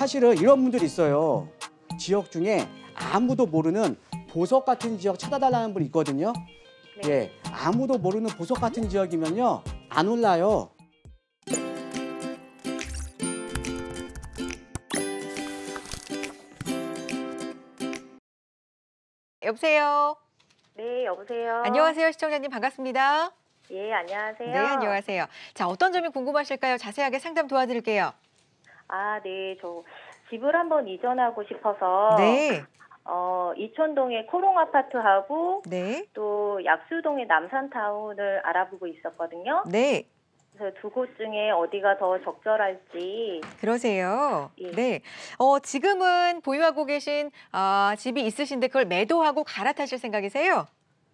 사실은 이런 분들이 있어요. 지역 중에 아무도 모르는 보석 같은 지역 찾아달라는 분이 있거든요. 네. 예, 아무도 모르는 보석 같은 지역이면요. 안 올라요. 여보세요. 네, 여보세요. 안녕하세요, 시청자님 반갑습니다. 예, 안녕하세요. 네, 안녕하세요. 자, 어떤 점이 궁금하실까요? 자세하게 상담 도와드릴게요. 아, 네. 저 집을 한번 이전하고 싶어서 네. 어, 이촌동에 코롱 아파트하고 네. 또 약수동의 남산타운을 알아보고 있었거든요. 네. 그래서 두 곳 중에 어디가 더 적절할지. 그러세요. 예. 네. 어, 지금은 보유하고 계신 아, 집이 있으신데 그걸 매도하고 갈아타실 생각이세요?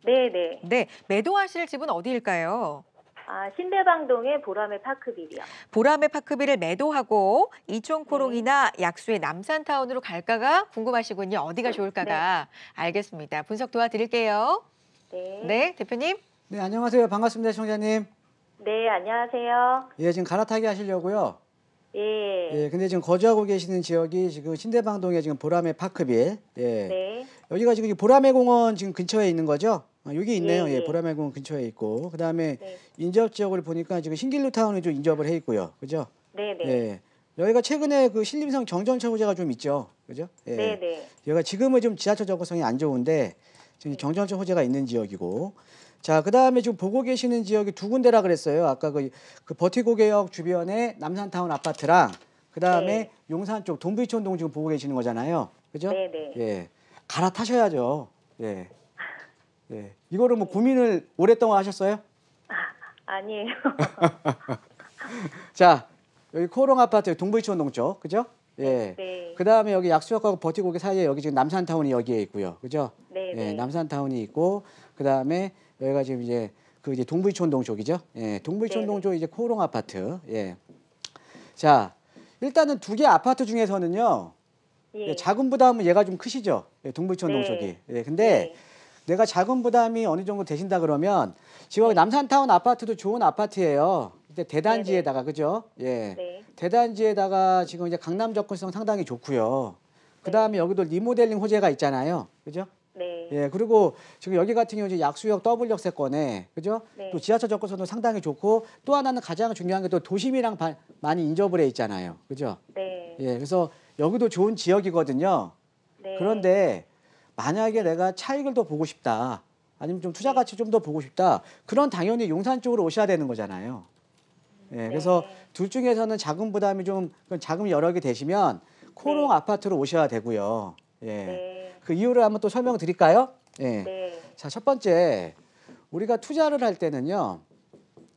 네, 네. 네. 매도하실 집은 어디일까요? 아, 신대방동의 보람의 파크빌이요. 보람의 파크빌을 매도하고 이촌코롱이나 네. 약수의 남산타운으로 갈까가 궁금하시군요. 어디가 네. 좋을까가 네. 알겠습니다. 분석 도와드릴게요. 네. 네, 대표님. 네, 안녕하세요. 반갑습니다, 시청자님. 네, 안녕하세요. 예, 지금 갈아타기 하시려고요. 예. 예, 근데 지금 거주하고 계시는 지역이 지금 신대방동의 지금 보람의 파크빌. 예. 네. 여기가 지금 보람의 공원 지금 근처에 있는 거죠? 아, 여기 있네요. 예, 네. 예, 네. 보라매공 근처에 있고 그다음에 네. 인접 지역을 보니까 지금 신길루 타운을 좀 인접을 해 있고요. 그죠? 네, 네. 예. 여기가 최근에 그 신림성 정전철호제가 좀 있죠. 그죠? 예. 네, 네. 여기가 지금은 좀 지하철 접근성이 안 좋은데 지금 네. 정전철 호재가 있는 지역이고 자, 그다음에 지금 보고 계시는 지역이 두 군데라 그랬어요. 아까 그, 그 버티고개역 주변에 남산타운 아파트랑 그다음에 네. 용산 쪽 동부이촌동 지금 보고 계시는 거잖아요. 그죠? 네, 네. 예. 갈아타셔야죠. 예. 예. 이거를 뭐 고민을 오랫동안 하셨어요? 아, 아니에요. 자, 여기 코롱 아파트 동부이촌동 쪽, 그죠? 예. 네. 그 다음에 여기 약수역하고 버티고기 사이에 여기 지금 남산타운이 여기에 있고요, 그죠? 네. 예, 네. 남산타운이 있고 그 다음에 여기가 지금 이제 그 이제 동부이촌동 쪽이죠? 예, 동부이촌동 네. 쪽 이제 코롱 아파트. 예. 자, 일단은 두 개 아파트 중에서는요. 예. 자금 예, 부담은 얘가 좀 크시죠? 예, 동부이촌동 네. 쪽이. 예, 근데 네. 내가 자금 부담이 어느 정도 되신다 그러면 지금 네. 남산타운 아파트도 좋은 아파트예요. 이제 대단지에다가 그죠? 예. 네. 대단지에다가 지금 이제 강남 접근성 상당히 좋고요. 네. 그다음에 여기도 리모델링 호재가 있잖아요. 그죠? 네. 예, 그리고 지금 여기 같은 경우 이제 약수역 더블역 세권에 그죠? 네. 또 지하철 접근성도 상당히 좋고 또 하나는 가장 중요한 게 또 도심이랑 바, 많이 인접을 해 있잖아요. 그죠? 네. 예, 그래서 여기도 좋은 지역이거든요. 네. 그런데 만약에 내가 차익을 더 보고 싶다. 아니면 좀 투자 가치 좀 더 보고 싶다. 그런 당연히 용산 쪽으로 오셔야 되는 거잖아요. 예, 네, 그래서 둘 중에서는 자금 부담이 좀 자금 여력이 되시면 코롱 네. 아파트로 오셔야 되고요. 예. 네. 그 이유를 한번 또 설명드릴까요? 예. 네. 자, 첫 번째. 우리가 투자를 할 때는요.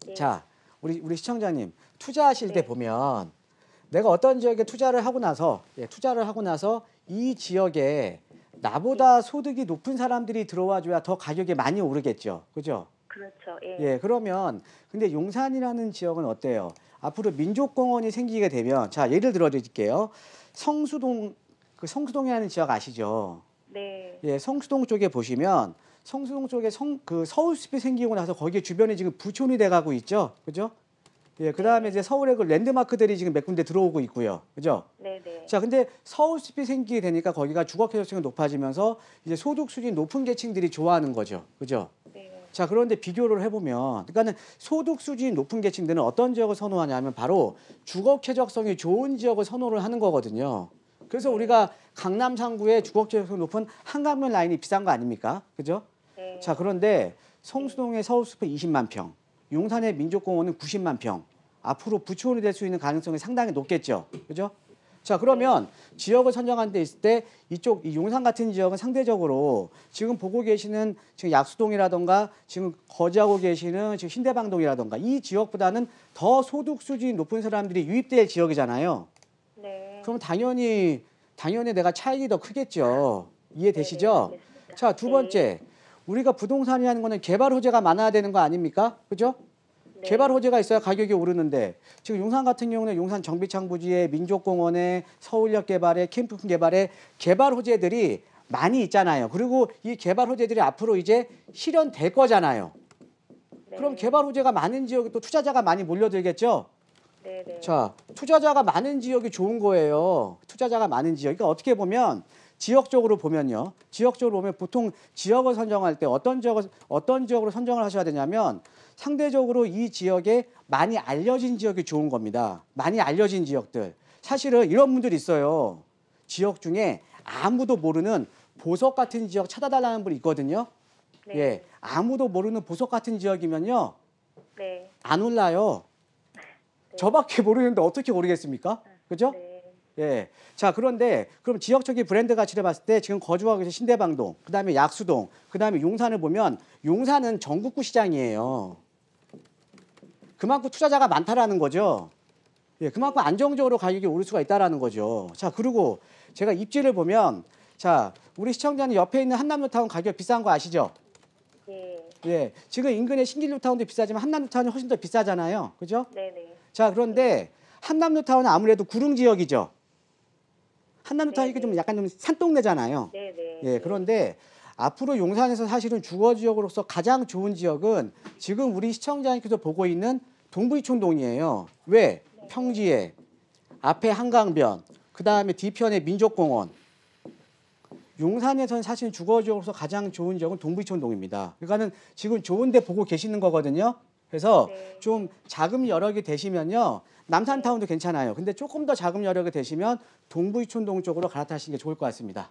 네. 자, 우리 우리 시청자님 투자하실 때 네. 보면 내가 어떤 지역에 투자를 하고 나서 예, 투자를 하고 나서 이 지역에 나보다 소득이 높은 사람들이 들어와줘야 더 가격이 많이 오르겠죠. 그죠? 그렇죠. 예. 예. 그러면 근데 용산이라는 지역은 어때요? 앞으로 민족공원이 생기게 되면 자 예를 들어 드릴게요. 성수동 그 성수동이라는 지역 아시죠? 네. 예, 성수동 쪽에 보시면 성수동 쪽에 성 그 서울숲이 생기고 나서 거기에 주변에 지금 부촌이 돼가고 있죠. 그죠? 예, 그 다음에 네. 이제 서울의 그 랜드마크들이 지금 몇 군데 들어오고 있고요. 그죠? 네네. 네. 자, 근데 서울숲이 생기게 되니까 거기가 주거 쾌적성이 높아지면서 이제 소득 수준이 높은 계층들이 좋아하는 거죠. 그죠? 네. 자, 그런데 비교를 해보면, 그러니까는 소득 수준이 높은 계층들은 어떤 지역을 선호하냐면 바로 주거 쾌적성이 좋은 지역을 선호를 하는 거거든요. 그래서 우리가 강남 상구의 주거 쾌적성 이 높은 한강변 라인이 비싼 거 아닙니까? 그죠? 네. 자, 그런데 성수동의 서울숲은 20만 평, 용산의 민족공원은 90만 평, 앞으로 부촌이 될 수 있는 가능성이 상당히 높겠죠. 그죠? 자 그러면 지역을 선정한 데 있을 때 이쪽 이 용산 같은 지역은 상대적으로 지금 보고 계시는 지금 약수동이라던가 지금 거주하고 계시는 지금 신대방동이라던가 이 지역보다는 더 소득 수준이 높은 사람들이 유입될 지역이잖아요. 네. 그럼 당연히 당연히 내가 차익이 더 크겠죠. 이해되시죠? 네, 자, 두 번째. 네. 우리가 부동산이라는 거는 개발 호재가 많아야 되는 거 아닙니까? 그죠? 네. 개발 호재가 있어야 가격이 오르는데 지금 용산 같은 경우는 용산 정비창 부지에 민족공원에 서울역 개발에 캠프 개발에 개발 호재들이 많이 있잖아요. 그리고 이 개발 호재들이 앞으로 이제 실현될 거잖아요. 네. 그럼 개발 호재가 많은 지역에 또 투자자가 많이 몰려들겠죠. 네네. 네. 자, 투자자가 많은 지역이 좋은 거예요. 투자자가 많은 지역. 그러니까 어떻게 보면 지역적으로 보면요. 지역적으로 보면 보통 지역을 선정할 때 어떤 지역을 어떤 지역으로 선정을 하셔야 되냐면 상대적으로 이 지역에 많이 알려진 지역이 좋은 겁니다. 많이 알려진 지역들. 사실은 이런 분들이 있어요. 지역 중에 아무도 모르는 보석 같은 지역 찾아달라는 분이 있거든요. 네. 예, 아무도 모르는 보석 같은 지역이면요. 네. 안 올라요. 네. 저밖에 모르는데 어떻게 모르겠습니까? 그죠? 네. 예. 자, 그런데 그럼 지역적인 브랜드 가치를 봤을 때 지금 거주하고 계신 신대방동, 그다음에 약수동, 그다음에 용산을 보면 용산은 전국구 시장이에요. 그만큼 투자자가 많다라는 거죠. 예, 그만큼 안정적으로 가격이 오를 수가 있다라는 거죠. 자, 그리고 제가 입지를 보면 자, 우리 시청자는 옆에 있는 한남루타운 가격 비싼 거 아시죠? 네. 예, 지금 인근의 신길루타운도 비싸지만 한남루타운이 훨씬 더 비싸잖아요. 그죠? 네, 네. 자, 그런데 한남루타운은 아무래도 구릉 지역이죠. 한남루타운이 네, 네. 좀 약간 좀 산동네잖아요. 네, 네. 예, 그런데 앞으로 용산에서 사실은 주거 지역으로서 가장 좋은 지역은 지금 우리 시청자님께서 보고 있는 동부이촌동이에요. 왜? 평지에 앞에 한강변, 그 다음에 뒤편에 민족공원. 용산에서는 사실 주거 지역으로서 가장 좋은 지역은 동부이촌동입니다. 그러니까는 지금 좋은데 보고 계시는 거거든요. 그래서 네. 좀 자금 여력이 되시면요. 남산타운도 괜찮아요. 근데 조금 더 자금 여력이 되시면 동부이촌동 쪽으로 갈아타시는 게 좋을 것 같습니다.